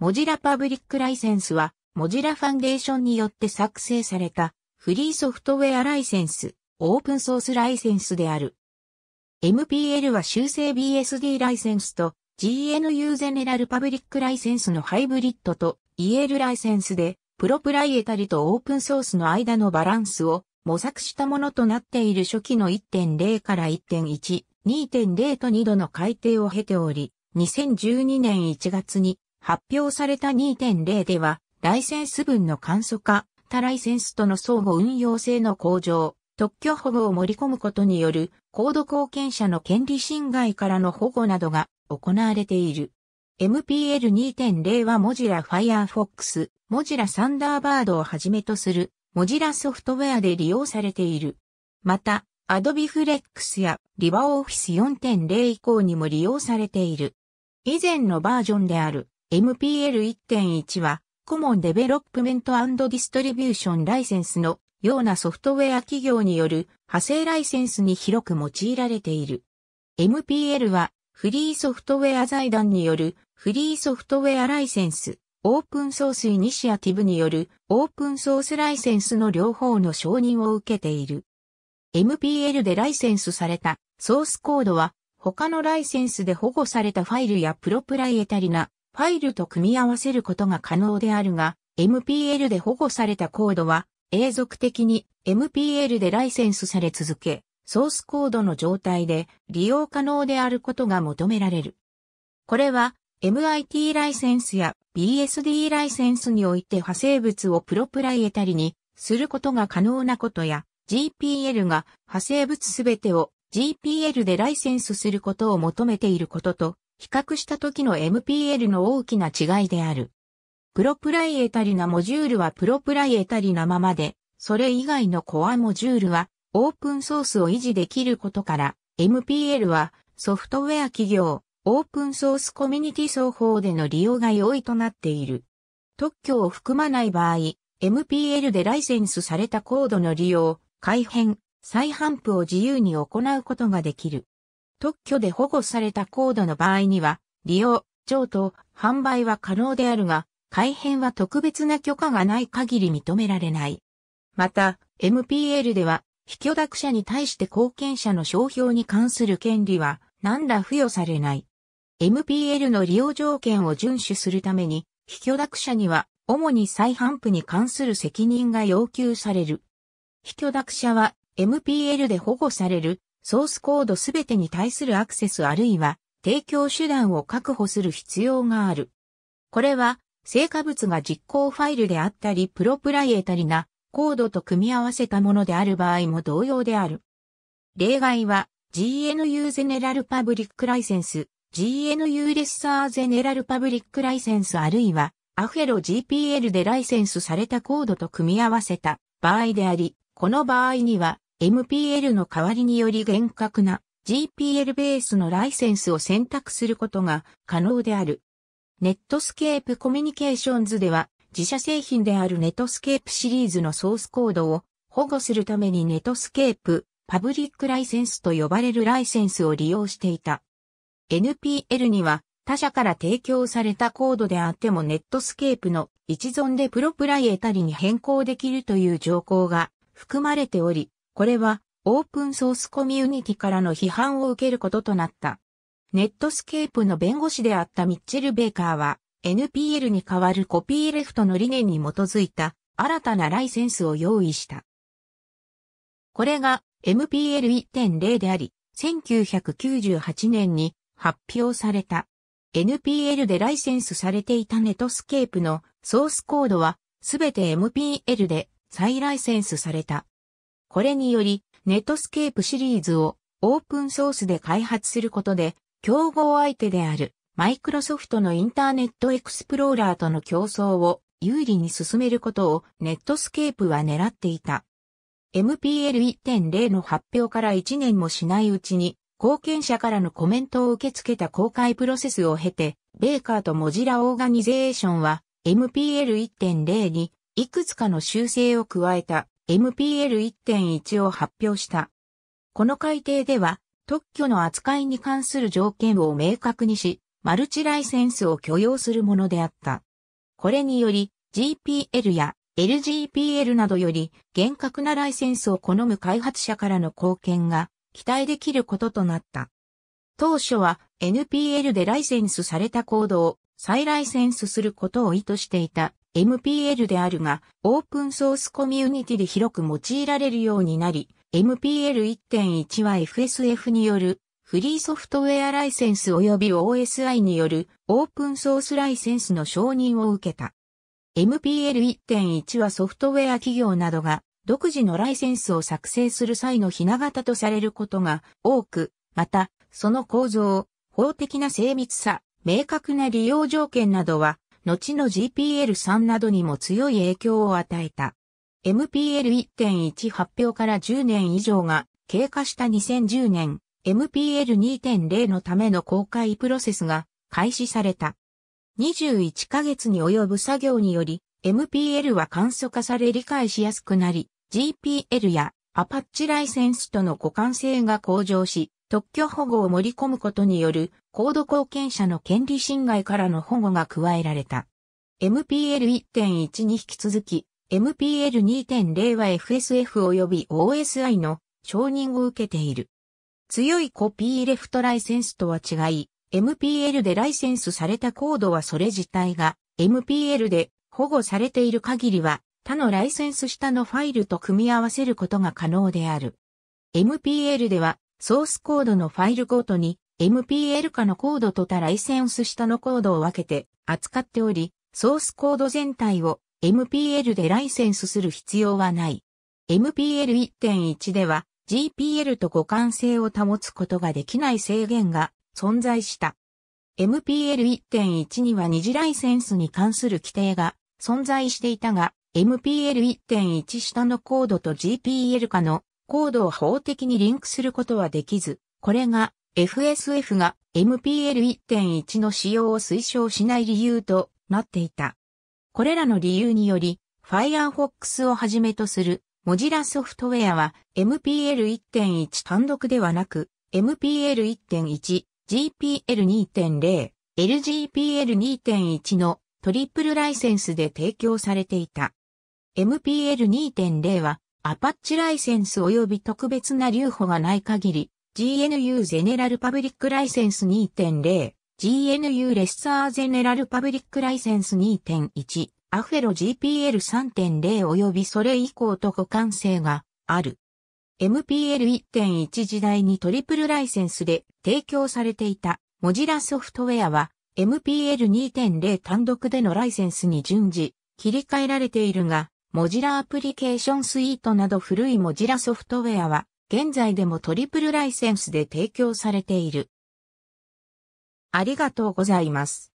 モジラパブリックライセンスは、モジラファンデーションによって作成された、フリーソフトウェアライセンス、オープンソースライセンスである。MPL は修正 BSD ライセンスと GNU ゼネラルパブリックライセンスのハイブリッドと EL ライセンスで、プロプライエタリとオープンソースの間のバランスを模索したものとなっている初期の1.0から1.1、2.0と2度の改定を経ており、2012年1月に発表された2.0では、ライセンス分の簡素化、他ライセンスとの相互運用性の向上、特許保護を盛り込むことによる、高度貢献者の権利侵害からの保護などが行われている。MPL2.0 はモジラ Firefox、モジラサンダーバードをはじめとする、モジラソフトウェアで利用されている。また、Adobe Flex や LibreOffice 4.0以降にも利用されている。以前のバージョンである MPL1.1 は、コモンデベロップメントディストリビューションライセンスのようなソフトウェア企業による派生ライセンスに広く用いられている。MPL はフリーソフトウェア財団によるフリーソフトウェアライセンス、オープンソースイニシアティブによるオープンソースライセンスの両方の承認を受けている。MPL でライセンスされたソースコードは他のライセンスで保護されたファイルやプロプライエタリなファイルと組み合わせることが可能であるが、MPL で保護されたコードは、永続的に MPL でライセンスされ続け、ソースコードの状態で利用可能であることが求められる。これは MIT ライセンスや BSD ライセンスにおいて派生物をプロプライエタリにすることが可能なことや GPL が派生物すべてを GPL でライセンスすることを求めていることと比較した時の MPL の大きな違いである。プロプライエタリなモジュールはプロプライエタリなままで、それ以外のコアモジュールはオープンソースを維持できることから、MPL はソフトウェア企業、オープンソースコミュニティ双方での利用が容易となっている。特許を含まない場合、MPL でライセンスされたコードの利用、改変、再販布を自由に行うことができる。特許で保護されたコードの場合には、利用、譲渡、販売は可能であるが、改変は特別な許可がない限り認められない。また、MPL では、非許諾者に対して貢献者の商標に関する権利は、何ら付与されない。MPL の利用条件を遵守するために、非許諾者には、主に再販布に関する責任が要求される。非許諾者は、MPL で保護されるソースコードすべてに対するアクセスあるいは提供手段を確保する必要がある。これは、成果物が実行ファイルであったりプロプライエタリなコードと組み合わせたものである場合も同様である。例外は GNU General Public License、GNU レッサー General Public License あるいはアフェロ GPL でライセンスされたコードと組み合わせた場合であり、この場合には MPL の代わりにより厳格な GPL ベースのライセンスを選択することが可能である。ネットスケープコミュニケーションズでは自社製品であるネットスケープシリーズのソースコードを保護するためにネットスケープパブリックライセンスと呼ばれるライセンスを利用していた。NPL には他社から提供されたコードであってもネットスケープの一存でプロプライエタリに変更できるという条項が含まれており、これはオープンソースコミュニティからの批判を受けることとなった。ネットスケープの弁護士であったミッチェル・ベーカーは NPL に代わるコピーレフトの理念に基づいた新たなライセンスを用意した。これが MPL1.0 であり、1998年に発表された。NPL でライセンスされていたネットスケープのソースコードはすべて MPL で再ライセンスされた。これにより、ネットスケープシリーズをオープンソースで開発することで、競合相手であるマイクロソフトのインターネットエクスプローラーとの競争を有利に進めることをネットスケープは狙っていた。MPL1.0 の発表から1年もしないうちに、貢献者からのコメントを受け付けた公開プロセスを経て、ベーカーとモジラオーガニゼーションは MPL1.0 にいくつかの修正を加えた。MPL1.1 を発表した。この改定では、特許の扱いに関する条件を明確にし、マルチライセンスを許容するものであった。これにより、GPL や LGPL などより厳格なライセンスを好む開発者からの貢献が期待できることとなった。当初は NPL でライセンスされたコードを再ライセンスすることを意図していた MPL であるが、オープンソースコミュニティで広く用いられるようになり、MPL1.1 は FSF によるフリーソフトウェアライセンス及び OSI によるオープンソースライセンスの承認を受けた。MPL1.1 はソフトウェア企業などが独自のライセンスを作成する際のひな型とされることが多く、また、その構造、法的な精密さ、明確な利用条件などは後の GPL3 などにも強い影響を与えた。MPL1.1 発表から10年以上が経過した2010年、MPL2.0 のための公開プロセスが開始された。21ヶ月に及ぶ作業により、MPL は簡素化され理解しやすくなり、GPL やアパッチライセンスとの互換性が向上し、特許保護を盛り込むことによる、高度貢献者の権利侵害からの保護が加えられた。MPL1.1 に引き続き、MPL2.0 は FSF 及び OSI の承認を受けている。強いコピーレフトライセンスとは違い、MPL でライセンスされたコードはそれ自体が MPL で保護されている限りは他のライセンス下のファイルと組み合わせることが可能である。MPL では、ソースコードのファイルごとに、MPL 下のコードと他ライセンス下のコードを分けて扱っており、ソースコード全体を MPL でライセンスする必要はない。MPL1.1 では GPL と互換性を保つことができない制限が存在した。MPL1.1 には二次ライセンスに関する規定が存在していたが、MPL1.1 下のコードと GPL 下のコードを法的にリンクすることはできず、これが FSF が MPL1.1 の使用を推奨しない理由となっていた。これらの理由により、Firefox をはじめとするモジラソフトウェアは MPL1.1 単独ではなく MPL1.1、GPL2.0、LGPL2.1 のトリプルライセンスで提供されていた。MPL2.0 は、アパッチライセンス及び特別な留保がない限り、GNU ゼネラルパブリックライセンス2.0、GNU レッサーゼネラルパブリックライセンス2.1、アフェロ GPL3.0 及びそれ以降と互換性がある。MPL1.1 時代にトリプルライセンスで提供されていたモジラソフトウェアは MPL2.0 単独でのライセンスに順次切り替えられているがモジラアプリケーションスイートなど古いモジラソフトウェアは、現在でもトリプルライセンスで提供されている。ありがとうございます。